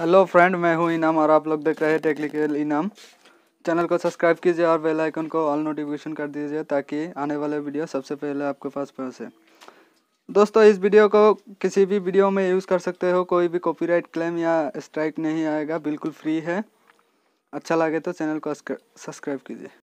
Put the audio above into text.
hello friend मैं हूं इनाम और आप लोग देख रहे हैं टेक्निकल इनाम चैनल को सब्सक्राइब कीजिए और बेल आइकन को ऑल नोटिफिकेशन कर दीजिए ताकि आने वाले वीडियो सबसे पहले आपके पास पहुंचे दोस्तों इस वीडियो को किसी भी वीडियो में यूज़ कर सकते हो कोई भी कॉपीराइट क्लेम या स्ट्राइक नहीं आएगा बिल्कुल फ्री है अच्छा लगे तो चैनल को सब्सक्राइब कीजिए